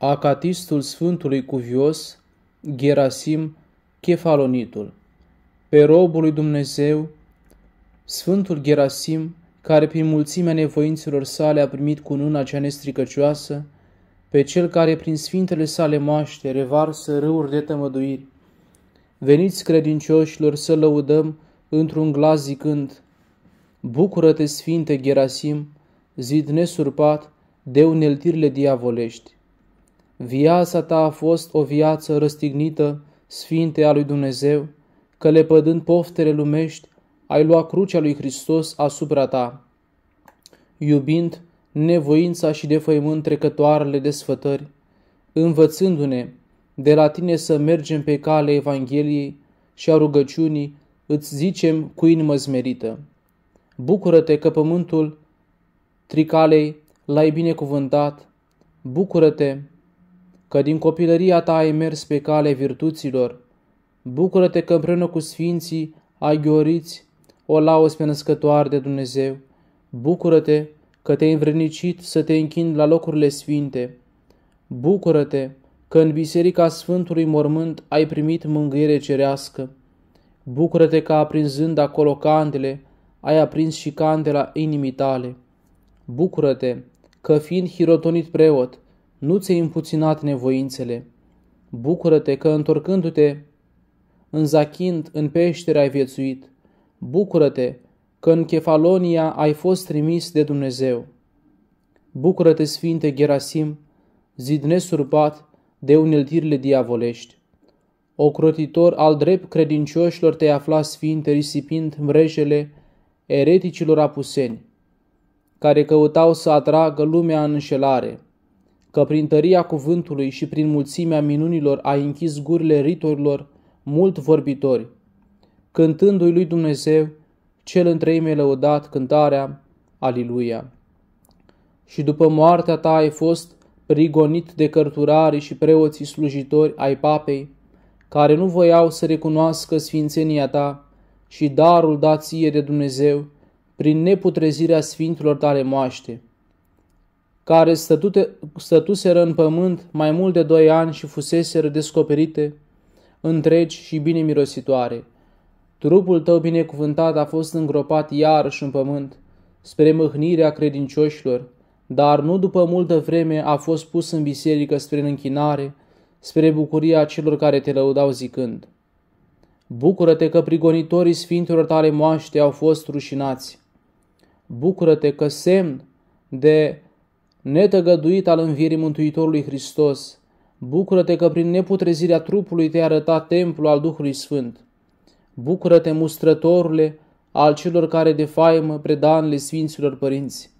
acatistul Sfântului Cuvios Gerasim Chefalonitul. Pe robul lui Dumnezeu, Sfântul Gerasim, care prin mulțimea nevoinților sale a primit cununa cea nestricăcioasă, pe cel care prin sfintele sale maște revarsă râuri de tămăduiri. Veniți, credincioșilor, să lăudăm într-un glas zicând, Bucură-te, Sfinte Gerasim, zid nesurpat de uneltirile diavolești. Viața ta a fost o viață răstignită, sfinte a lui Dumnezeu, că lepădând poftele lumești, ai luat crucea lui Hristos asupra ta. Iubind nevoința și defăimând trecătoarele desfătări, învățându-ne de la tine să mergem pe calea Evangheliei și a rugăciunii, îți zicem cu inimă zmerită. Bucură-te că pământul tricalei l-ai binecuvântat, bucură-te că din copilăria ta ai mers pe cale virtuților. Bucură-te că împreună cu sfinții ai ghioriți o laos pe născătoare de Dumnezeu. Bucură-te că te-ai învrednicit să te închini la locurile sfinte. Bucură-te că în biserica Sfântului Mormânt ai primit mângâiere cerească. Bucură-te că aprinzând acolo candele, ai aprins și candela inimii tale. Bucură-te că fiind hirotonit preot, nu ți-ai împuținat nevoințele. Bucură-te că întorcându-te în Zachind, în peștere ai viețuit. Bucură-te că în Chefalonia ai fost trimis de Dumnezeu. Bucură-te, Sfinte Gerasim, zid nesurpat de uneltirile diavolești. Ocrotitor al drept credincioșilor te afla sfinte risipind mrejele ereticilor apuseni, care căutau să atragă lumea în înșelare – că prin tăria cuvântului și prin mulțimea minunilor a închis gurile ritorilor mult vorbitori, cântându-i lui Dumnezeu cel între ei lăudat cântarea Aliluia. Și după moartea ta ai fost prigonit de cărturarii și preoții slujitori ai papei, care nu voiau să recunoască sfințenia ta și darul dat ție de Dumnezeu prin neputrezirea sfinților tale moaște – care stătute, stătuseră în pământ mai mult de doi ani și fuseseră descoperite, întregi și bine mirositoare. Trupul tău binecuvântat a fost îngropat iarăși în pământ, spre mâhnirea credincioșilor, dar nu după multă vreme a fost pus în biserică spre închinare, spre bucuria celor care te lăudau zicând. Bucură-te că prigonitorii sfintelor tale moaște au fost rușinați. Bucură-te că semn de netăgăduit al învierii Mântuitorului Hristos, bucură-te că prin neputrezirea trupului te a arătat templul al Duhului Sfânt. Bucură-te, mustrătorule, al celor care de faimă predanele Sfinților Părinți.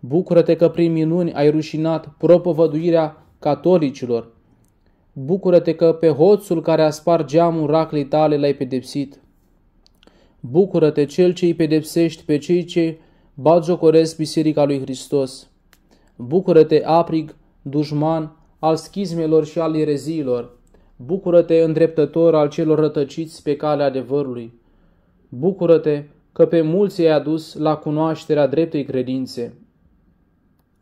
Bucură-te că prin minuni ai rușinat propovăduirea catolicilor. Bucură-te că pe hoțul care a spart geamul raclei tale l-ai pedepsit. Bucură-te cel ce îi pedepsești pe cei ce bagiocoresc Biserica lui Hristos. Bucură-te, aprig, dușman al schizmelor și al ireziilor. Bucură-te, îndreptător al celor rătăciți pe calea adevărului. Bucură-te că pe mulți ai adus la cunoașterea dreptei credințe.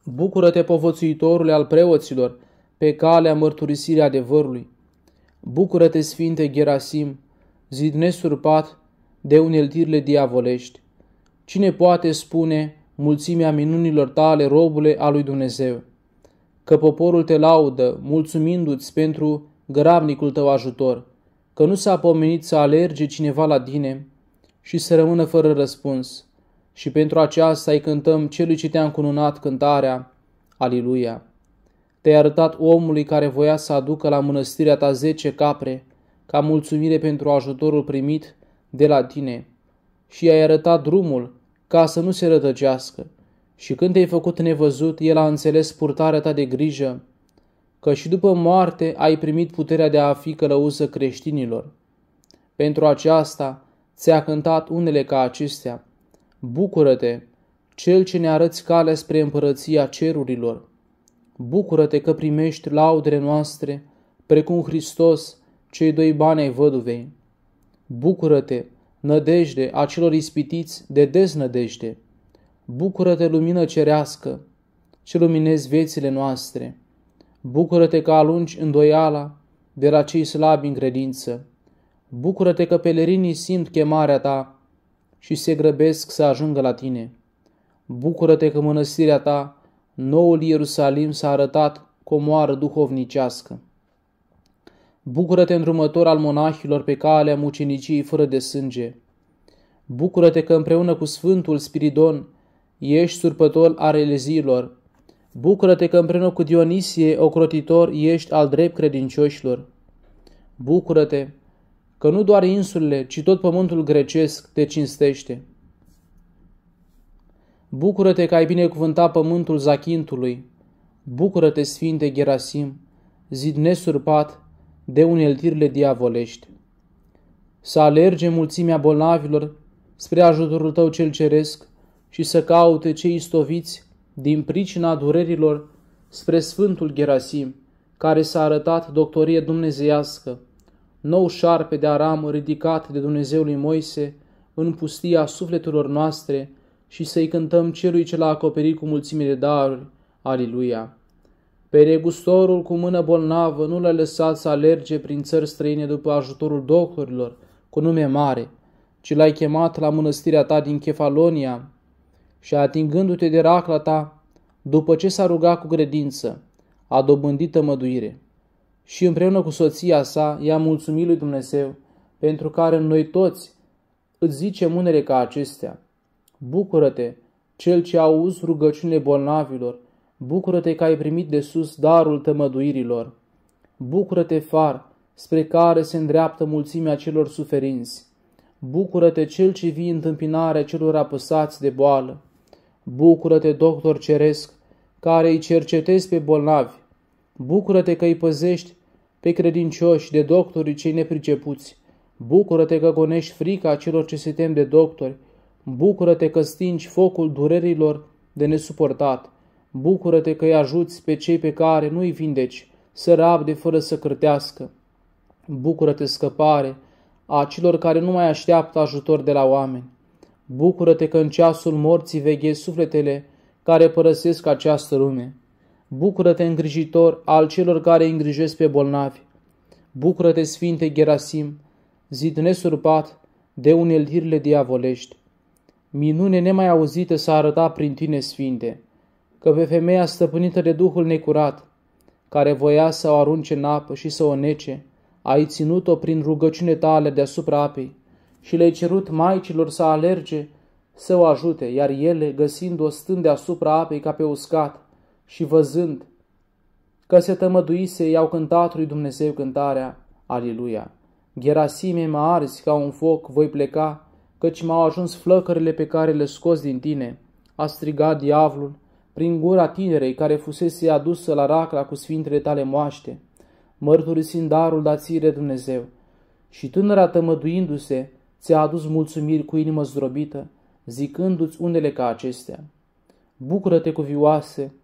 Bucură-te, povățuitorule al preoților, pe calea mărturisirii adevărului. Bucură-te, Sfinte Gerasim, zid nesurpat de uneltirile diavolești. Cine poate spune, mulțimea minunilor tale, robule a lui Dumnezeu. Că poporul te laudă, mulțumindu-ți pentru grabnicul tău ajutor, că nu s-a pomenit să alerge cineva la tine și să rămână fără răspuns. Și pentru aceasta îi cântăm celui ce te-a încununat cântarea, Aliluia. Te-ai arătat omului care voia să aducă la mănăstirea ta zece capre, ca mulțumire pentru ajutorul primit de la tine. Și ai arătat drumul ca să nu se rătăcească. Și când te-ai făcut nevăzut, el a înțeles purtarea ta de grijă, că și după moarte ai primit puterea de a fi călăuză creștinilor. Pentru aceasta ți-a cântat unele ca acestea. Bucură-te, cel ce ne arăți calea spre împărăția cerurilor. Bucură-te că primești laudele noastre, precum Hristos, cei doi bani ai văduvei. Bucură-te nădejde a celor ispitiți de deznădejde. Bucură-te, lumină cerească, ce luminezi viețile noastre. Bucură-te că alungi îndoiala de la cei slabi în credință. Bucură-te că pelerinii simt chemarea ta și se grăbesc să ajungă la tine. Bucură-te că mănăstirea ta, noul Ierusalim, s-a arătat comoară duhovnicească. Bucură-te, îndrumător al monahilor pe calea mucenicii fără de sânge. Bucură-te că împreună cu Sfântul Spiridon ești surpător al eleziilor. Bucură-te că împreună cu Dionisie, ocrotitor, ești al drept credincioșilor. Bucură-te că nu doar insulele, ci tot pământul grecesc te cinstește. Bucură-te că ai binecuvântat pământul Zachintului. Bucură-te, Sfinte Gerasim, zid nesurpat, de uneltirile diavolești. Să alerge mulțimea bolnavilor spre ajutorul tău cel ceresc și să caute cei istoviți din pricina durerilor spre Sfântul Gerasim, care s-a arătat doctorie dumnezeiască, nou șarpe de aram ridicat de Dumnezeul lui Moise în pustia sufletelor noastre și să-i cântăm celui ce l-a acoperit cu mulțime de daruri. Aleluia! Pe regustorul cu mână bolnavă nu l-a lăsat să alerge prin țări străine după ajutorul doctorilor, cu nume mare, ci l-ai chemat la mănăstirea ta din Chefalonia și atingându-te de racla ta, după ce s-a rugat cu credință, a dobândit măduire. Și împreună cu soția sa, i-a mulțumit lui Dumnezeu, pentru care noi toți îți zicem unele ca acestea. Bucură-te, cel ce auzit rugăciunile bolnavilor Bucură-te că ai primit de sus darul tămăduirilor. Bucură-te, far, spre care se îndreaptă mulțimea celor suferinți. Bucură-te, cel ce vii întâmpinarea celor apăsați de boală. Bucură-te, doctor ceresc, care îi cercetezi pe bolnavi. Bucură-te că îi păzești pe credincioși de doctorii cei nepricepuți. Bucură-te că gonești frica celor ce se tem de doctori. Bucură-te că stingi focul durerilor de nesuportat. Bucură-te că îi ajuți pe cei pe care nu-i vindeci, să rabde fără să cârtească. Bucură-te, scăpare, a celor care nu mai așteaptă ajutor de la oameni. Bucură-te că în ceasul morții veghezi sufletele care părăsesc această lume. Bucură-te, îngrijitor, al celor care îngrijesc pe bolnavi. Bucură-te, Sfinte Gerasim, zid nesurpat de uneltirile diavolești. Minune nemai auzită s-a arătat prin tine, Sfinte că pe femeia stăpânită de Duhul necurat, care voia să o arunce în apă și să o nece, ai ținut-o prin rugăciune tale deasupra apei și le-ai cerut maicilor să alerge să o ajute, iar ele, găsind-o stând deasupra apei ca pe uscat și văzând că se tămăduise, i-au cântat lui Dumnezeu cântarea, Aliluia! Gherasime, mă arzi ca un foc, voi pleca, căci m-au ajuns flăcările pe care le scos din tine. A strigat diavolul prin gura tinerei care fusese adusă la racla cu sfintele tale moaște, mărturisind darul dat ție Dumnezeu. Și tânăra tămăduindu-se, ți-a adus mulțumiri cu inimă zdrobită, zicându-ți unele ca acestea. Bucură-te cu vioase,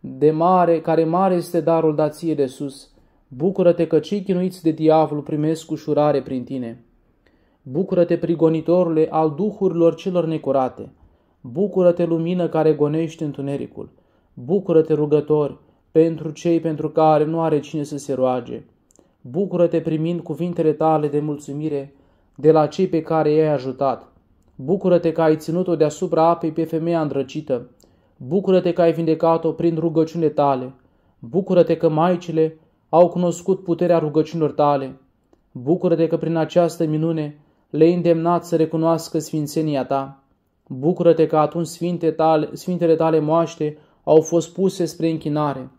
de mare, care mare este darul dat ție de sus, bucură-te că cei chinuiți de diavol primesc ușurare prin tine. Bucură-te, prigonitorule, al duhurilor celor necurate, Bucură-te, lumină care gonești întunericul! Bucură-te, rugător, pentru cei pentru care nu are cine să se roage! Bucură-te primind cuvintele tale de mulțumire de la cei pe care i-ai ajutat! Bucură-te că ai ținut-o deasupra apei pe femeia îndrăcită! Bucură-te că ai vindecat-o prin rugăciune tale! Bucură-te că maicile au cunoscut puterea rugăciunilor tale! Bucură-te că prin această minune le-ai îndemnat să recunoască sfințenia ta! Bucură-te că atunci sfinte tale, sfintele tale moaște au fost puse spre închinare.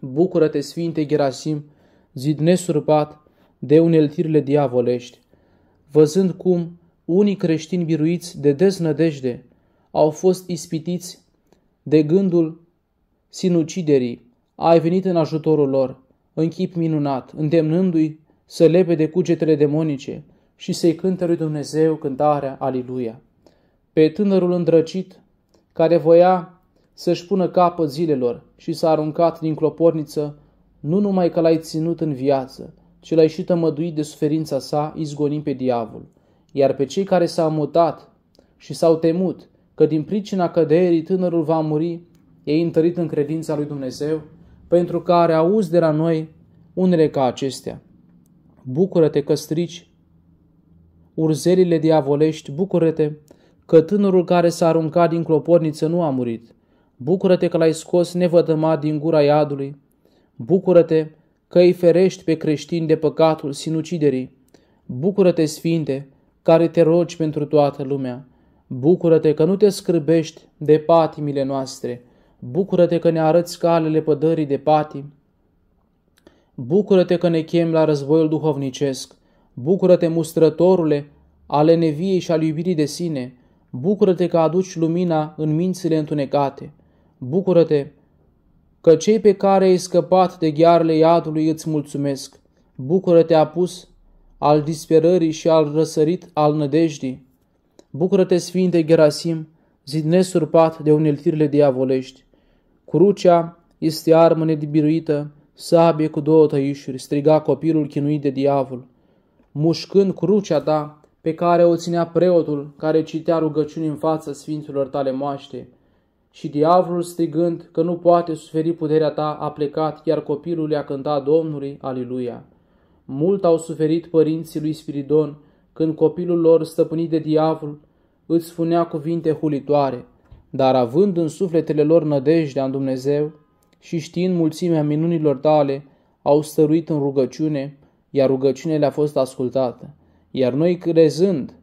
Bucură-te, Sfinte Gerasim, zid nesurpat de uneltirile diavolești, văzând cum unii creștini biruiți de deznădejde au fost ispitiți de gândul sinuciderii, ai venit în ajutorul lor, în chip minunat, îndemnându-i să lepe de cugetele demonice și să-i cânte lui Dumnezeu cântarea Aliluia pe tânărul îndrăcit care voia să-și pună capăt zilelor și s-a aruncat din cloporniță, nu numai că l-ai ținut în viață, ci l-ai și tămăduit de suferința sa, izgonind pe diavol. Iar pe cei care s-au mutat și s-au temut că din pricina căderii tânărul va muri, ei întărit în credința lui Dumnezeu, pentru care auzi de la noi unele ca acestea. Bucură-te că strici urzelile diavolești, bucură-te că tânărul care s-a aruncat din cloporniță nu a murit. Bucură-te că l-ai scos nevătămat din gura iadului. Bucură-te că îi ferești pe creștini de păcatul sinuciderii. Bucură-te, Sfinte, care te rogi pentru toată lumea. Bucură-te că nu te scârbești de patimile noastre. Bucură-te că ne arăți calele pădării de patim. Bucură-te că ne chem la războiul duhovnicesc. Bucură-te, mustrătorule, ale neviei și al iubirii de sine bucură-te că aduci lumina în mințile întunecate. Bucură-te că cei pe care ai scăpat de ghearele iadului îți mulțumesc. Bucură-te apus al disperării și al răsărit al nădejdii. Bucură-te, Sfinte Gerasim, zid nesurpat de uneltirile diavolești. Crucea este armă nedibiruită, sabie cu două tăișuri, striga copilul chinuit de diavol. Mușcând crucea ta, pe care o ținea preotul care citea rugăciuni în fața sfinților tale moaște. Și diavolul strigând că nu poate suferi puterea ta a plecat, iar copilul i-a cântat Domnului, Aliluia. Mult au suferit părinții lui Spiridon când copilul lor, stăpânit de diavol, îți spunea cuvinte hulitoare, dar având în sufletele lor nădejdea în Dumnezeu și știind mulțimea minunilor tale, au stăruit în rugăciune, iar rugăciunea le-a fost ascultată. Iar noi crezând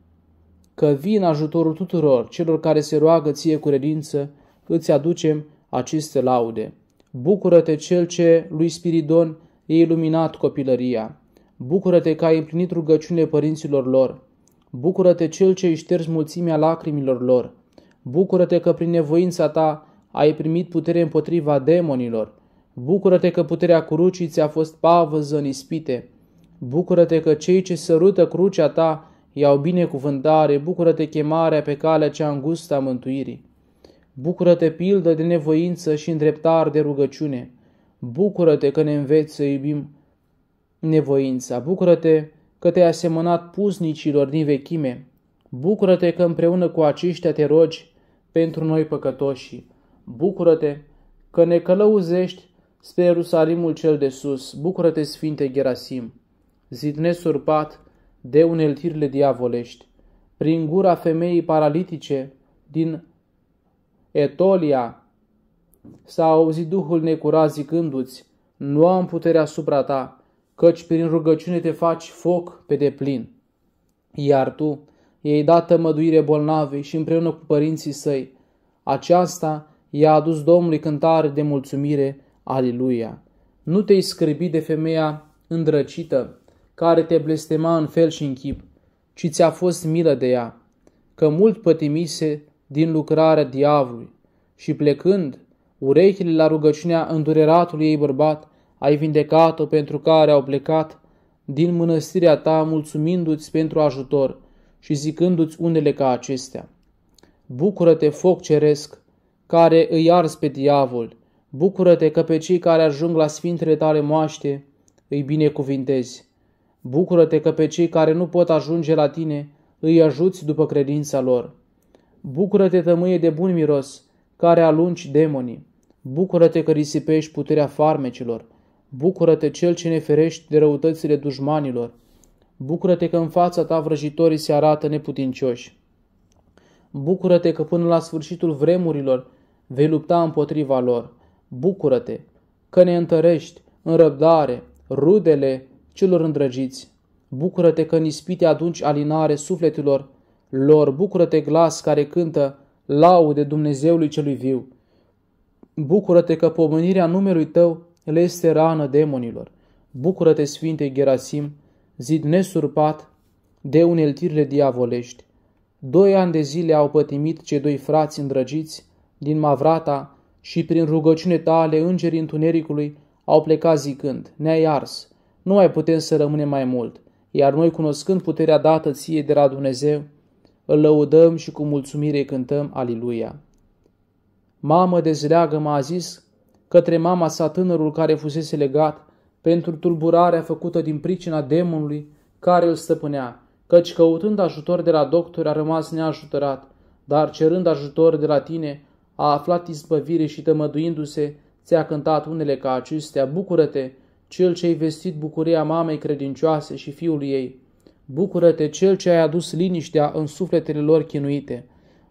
că vin ajutorul tuturor celor care se roagă ție cu redință, îți aducem aceste laude. Bucură-te cel ce lui Spiridon e iluminat copilăria. Bucură-te că ai împlinit rugăciunile părinților lor. Bucură-te cel ce îi ștergi mulțimea lacrimilor lor. Bucură-te că prin nevoința ta ai primit putere împotriva demonilor. Bucură-te că puterea crucii ți-a fost pavăză în ispite. Bucură-te că cei ce sărută crucea ta iau binecuvântare, bucură-te chemarea pe calea cea îngustă a mântuirii. Bucură-te pildă de nevoință și îndreptar de rugăciune. Bucură-te că ne înveți să iubim nevoința. Bucură-te că te-ai asemănat pusnicilor din vechime. Bucură-te că împreună cu aceștia te rogi pentru noi păcătoși. Bucură-te că ne călăuzești spre Ierusalimul cel de sus. Bucură-te, Sfinte Gerasim! zid surpat de uneltirile diavolești, prin gura femeii paralitice din Etolia, s-a auzit Duhul necurat zicându-ți, nu am puterea asupra ta, căci prin rugăciune te faci foc pe deplin. Iar tu i-ai dat tămăduire bolnavei și împreună cu părinții săi. Aceasta i-a adus Domnului cântare de mulțumire, Aliluia! Nu te-ai scârbi de femeia îndrăcită, care te blestema în fel și în chip, ci ți-a fost milă de ea, că mult pătimise din lucrarea diavolului și plecând urechile la rugăciunea îndureratului ei bărbat, ai vindecat-o pentru care au plecat din mănăstirea ta mulțumindu-ți pentru ajutor și zicându-ți unele ca acestea. Bucură-te, foc ceresc, care îi arzi pe diavol, bucură-te că pe cei care ajung la sfintele tale moaște îi binecuvintezi. Bucură-te că pe cei care nu pot ajunge la tine îi ajuți după credința lor. Bucură-te, tămâie de bun miros, care alungi demonii. Bucură-te că risipești puterea farmecilor. Bucură-te cel ce ne ferești de răutățile dușmanilor. Bucură-te că în fața ta vrăjitorii se arată neputincioși. Bucură-te că până la sfârșitul vremurilor vei lupta împotriva lor. Bucură-te că ne întărești în răbdare rudele celor îndrăgiți. Bucură-te că nispite ispite adunci alinare sufletelor lor, bucură-te glas care cântă laude Dumnezeului celui viu. Bucură-te că pomenirea numelui tău le este rană demonilor. Bucură-te, Sfinte Gerasim, zid nesurpat de uneltirile diavolești. Doi ani de zile au pătimit cei doi frați îndrăgiți din Mavrata și prin rugăciune tale îngerii întunericului au plecat zicând, ne-ai ars, nu mai putem să rămânem mai mult, iar noi, cunoscând puterea dată ție de la Dumnezeu, îl lăudăm și cu mulțumire cântăm Aliluia. Mamă dezleagă m-a zis către mama sa tânărul care fusese legat pentru tulburarea făcută din pricina demonului care îl stăpânea, căci căutând ajutor de la doctor a rămas neajutorat, dar cerând ajutor de la tine a aflat izbăvire și tămăduindu-se, ți-a cântat unele ca acestea, bucură-te cel ce ai vestit bucuria mamei credincioase și fiului ei. Bucură-te, cel ce ai adus liniștea în sufletele lor chinuite.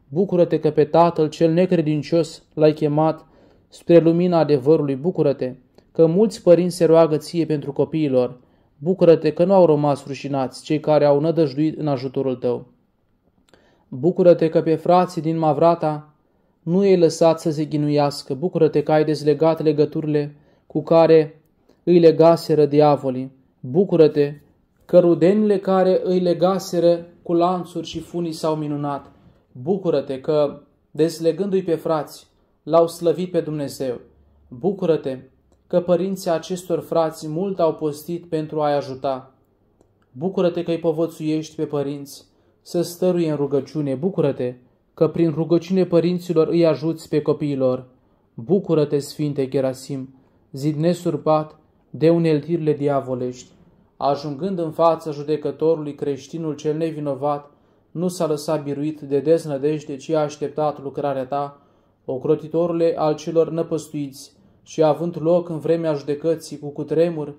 Bucură-te că pe tatăl cel necredincios l-ai chemat spre lumina adevărului. Bucură-te că mulți părinți se roagă ție pentru copiilor. Bucură-te că nu au rămas rușinați cei care au nădăjduit în ajutorul tău. Bucură-te că pe frații din Mavrata nu i-ai lăsat să se ghinuiască. Bucură-te că ai dezlegat legăturile cu care îi legaseră diavolii. Bucură-te că rudenile care îi legaseră cu lanțuri și funii s-au minunat. Bucură-te că, deslegându-i pe frați, l-au slăvit pe Dumnezeu. Bucură-te că părinții acestor frați mult au postit pentru a-i ajuta. Bucură-te că îi povățuiești pe părinți să stăruie în rugăciune. Bucură-te că prin rugăciune părinților îi ajuți pe copiilor. Bucură-te, Sfinte Gerasim, zid nesurpat de uneltirile diavolești. Ajungând în fața judecătorului creștinul cel nevinovat, nu s-a lăsat biruit de deznădejde, ci a așteptat lucrarea ta, ocrotitorule al celor năpăstuiți, și având loc în vremea judecății cu cutremur,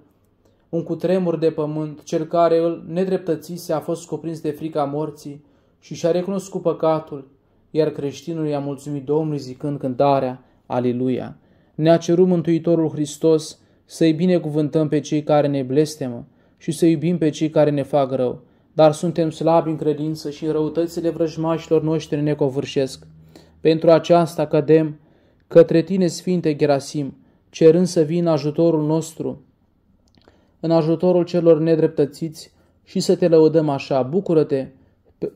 un cutremur de pământ, cel care îl nedreptățise a fost cuprins de frica morții și și-a recunoscut păcatul, iar creștinul i-a mulțumit Domnului zicând cântarea, Aliluia! Ne-a cerut Mântuitorul Hristos să-i binecuvântăm pe cei care ne blestemă și să iubim pe cei care ne fac rău, dar suntem slabi în credință și răutățile vrăjmașilor noștri ne covârșesc. Pentru aceasta cădem către tine, Sfinte Gerasim, cerând să vin ajutorul nostru, în ajutorul celor nedreptățiți și să te lăudăm așa. Bucură-te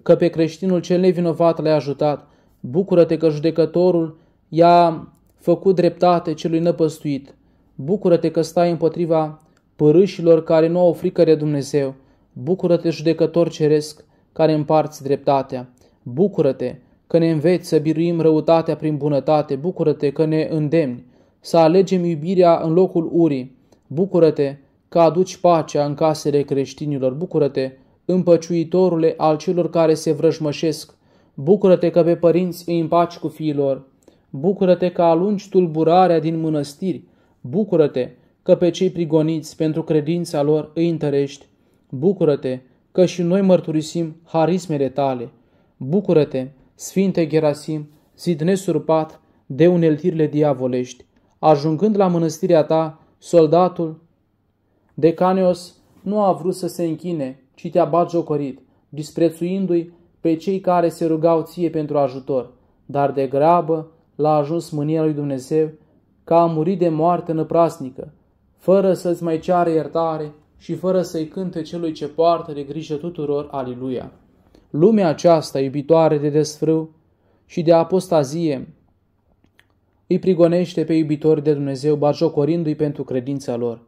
că pe creștinul cel nevinovat l-ai ajutat. Bucură-te că judecătorul i-a făcut dreptate celui năpăstuit. Bucură-te că stai împotriva părâșilor care nu au frică de Dumnezeu. Bucură-te, judecător ceresc, care împarți dreptatea. Bucură-te că ne înveți să biruim răutatea prin bunătate. Bucură-te că ne îndemni să alegem iubirea în locul urii. Bucură-te că aduci pacea în casele creștinilor. Bucură-te, împăciuitorule al celor care se vrăjmășesc. Bucură-te că pe părinți îi împaci cu fiilor. Bucură-te că alungi tulburarea din mănăstiri Bucură-te că pe cei prigoniți pentru credința lor îi întărești. Bucură-te că și noi mărturisim harismele tale. Bucură-te, Sfinte Gerasim, zid nesurpat de uneltirile diavolești. Ajungând la mănăstirea ta, soldatul Decaneos nu a vrut să se închine, ci te-a batjocorit, disprețuindu-i pe cei care se rugau ție pentru ajutor, dar de grabă l-a ajuns mânia lui Dumnezeu ca a murit de moarte năprasnică, fără să-ți mai ceară iertare și fără să-i cânte celui ce poartă de grijă tuturor Aliluia. Lumea aceasta, iubitoare de desfrâu și de apostazie, îi prigonește pe iubitori de Dumnezeu, bajocorindu-i pentru credința lor.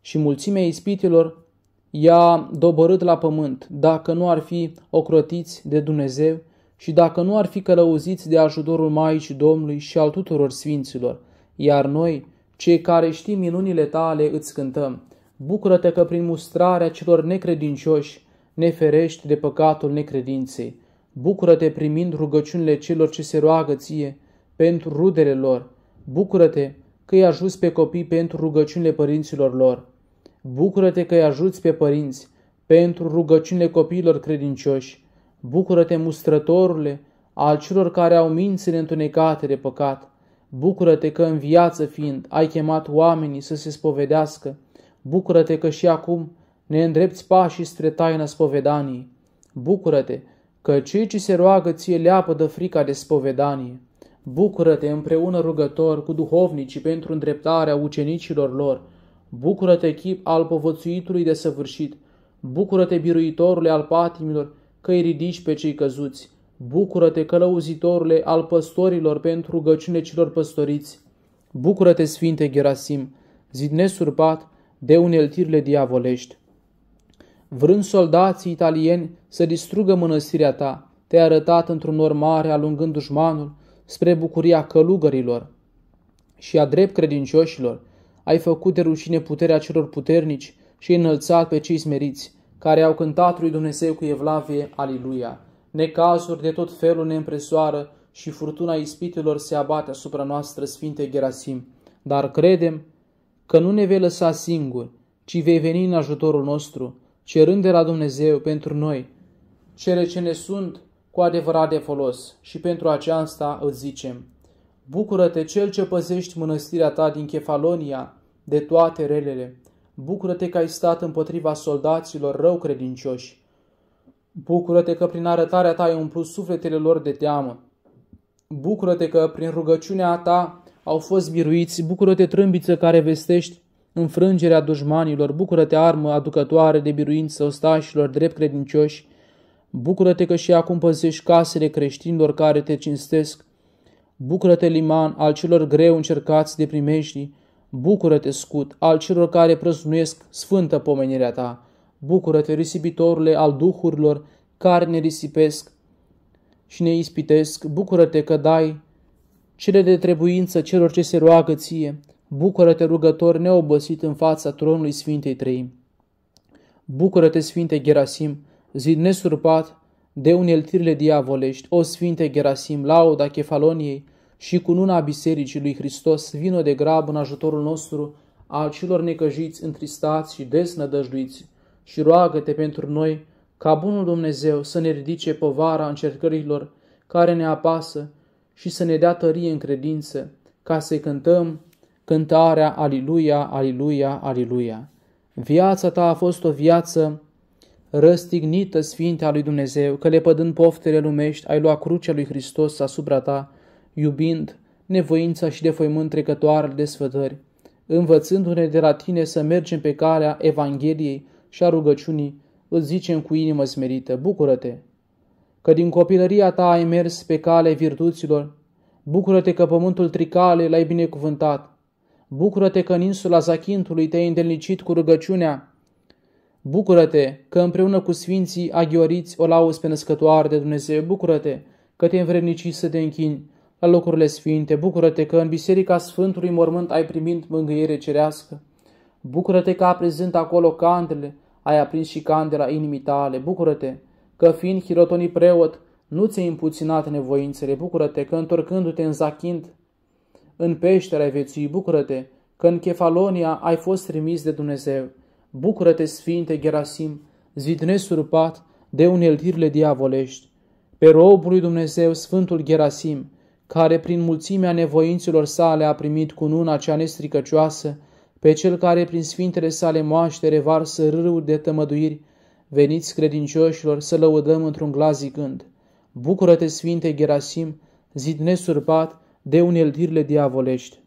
Și mulțimea ispitilor i-a doborât la pământ, dacă nu ar fi ocrotiți de Dumnezeu și dacă nu ar fi călăuziți de ajutorul Maicii Domnului și al tuturor sfinților, iar noi, cei care știm minunile tale, îți cântăm. Bucură-te că prin mustrarea celor necredincioși ne ferești de păcatul necredinței. Bucură-te primind rugăciunile celor ce se roagă ție pentru rudele lor. Bucură-te că îi ajuți pe copii pentru rugăciunile părinților lor. Bucură-te că îi ajuți pe părinți pentru rugăciunile copiilor credincioși. Bucură-te, mustrătorule, al celor care au mințile întunecate de păcat. Bucură-te că în viață fiind ai chemat oamenii să se spovedească. Bucură-te că și acum ne îndrepți pașii spre taina spovedanii. Bucură-te că cei ce se roagă ție leapă de frica de spovedanie. Bucură-te împreună rugător cu duhovnicii pentru îndreptarea ucenicilor lor. Bucură-te chip al povățuitului de săvârșit. Bucură-te biruitorule al patimilor că îi ridici pe cei căzuți. Bucură-te, călăuzitorule al păstorilor pentru rugăciune celor păstoriți. Bucură-te, Sfinte Gerasim, zid nesurpat de uneltirile diavolești. Vrând soldații italieni să distrugă mănăstirea ta, te-ai arătat într-un nor mare alungând dușmanul spre bucuria călugărilor și a drept credincioșilor. Ai făcut de rușine puterea celor puternici și înălțat pe cei smeriți, care au cântat lui Dumnezeu cu evlavie, Aliluia necazuri de tot felul ne împresoară și furtuna ispitelor se abate asupra noastră, Sfinte Gerasim, dar credem că nu ne vei lăsa singuri, ci vei veni în ajutorul nostru, cerând de la Dumnezeu pentru noi cele ce ne sunt cu adevărat de folos și pentru aceasta îți zicem, Bucură-te cel ce păzești mănăstirea ta din Chefalonia de toate relele, bucură-te că ai stat împotriva soldaților rău credincioși, Bucură-te că prin arătarea ta ai umplut sufletele lor de teamă. Bucură-te că prin rugăciunea ta au fost biruiți. Bucură-te trâmbiță care vestești înfrângerea dușmanilor. Bucură-te armă aducătoare de biruință ostașilor drept credincioși. Bucură-te că și acum păzești casele creștinilor care te cinstesc. Bucură-te liman al celor greu încercați de primejdii. Bucură-te scut al celor care prăznuiesc sfântă pomenirea ta. Bucură-te, risipitorule al duhurilor care ne risipesc și ne ispitesc. Bucură-te că dai cele de trebuință celor ce se roagă ție. Bucură-te, rugător neobosit în fața tronului Sfintei Trăim. Bucură-te, Sfinte Gerasim, zid nesurpat de uneltirile diavolești, o Sfinte Gerasim, lauda Chefaloniei și cu cununa Bisericii lui Hristos, vină de grab în ajutorul nostru al celor necăjiți, întristați și desnădăjduiți și roagă-te pentru noi ca bunul Dumnezeu să ne ridice povara încercărilor care ne apasă și să ne dea tărie în credință, ca să cântăm cântarea Aliluia, Aliluia, Aliluia. Viața ta a fost o viață răstignită, Sfinte a lui Dumnezeu, că lepădând poftele lumești, ai luat crucea lui Hristos asupra ta, iubind nevoința și defoimând trecătoarele desfătări, învățându-ne de la tine să mergem pe calea Evangheliei, și a rugăciunii, îți zicem cu inimă smerită, bucură-te, că din copilăria ta ai mers pe cale virtuților, bucură-te că pământul tricale l-ai binecuvântat, bucură-te că în insula Zachintului te-ai îndelnicit cu rugăciunea, bucură-te că împreună cu sfinții aghioriți o lauzi pe născătoare de Dumnezeu, bucură-te că te învrednici să te închini la locurile sfinte, bucură-te că în biserica Sfântului Mormânt ai primit mângâiere cerească, bucură-te că a prezent acolo candele, ai aprins și candela inimii tale, bucură-te, că fiind hirotonii preot, nu ți-ai împuținat nevoințele, bucură-te, că întorcându-te în Zachint, în peștera ai viețui, bucură-te, că în Kefalonia ai fost trimis de Dumnezeu, bucură-te, Sfinte Gerasim, zid surpat de uneltirile diavolești, pe robul lui Dumnezeu, Sfântul Gerasim, care prin mulțimea nevoinților sale a primit cununa cea nestricăcioasă, pe cel care prin sfintele sale moaștere varsă râuri de tămăduiri, veniți credincioșilor să lăudăm într-un glas zicând, Bucură-te, Sfinte Gerasim, zid nesurpat de uneltirile diavolești!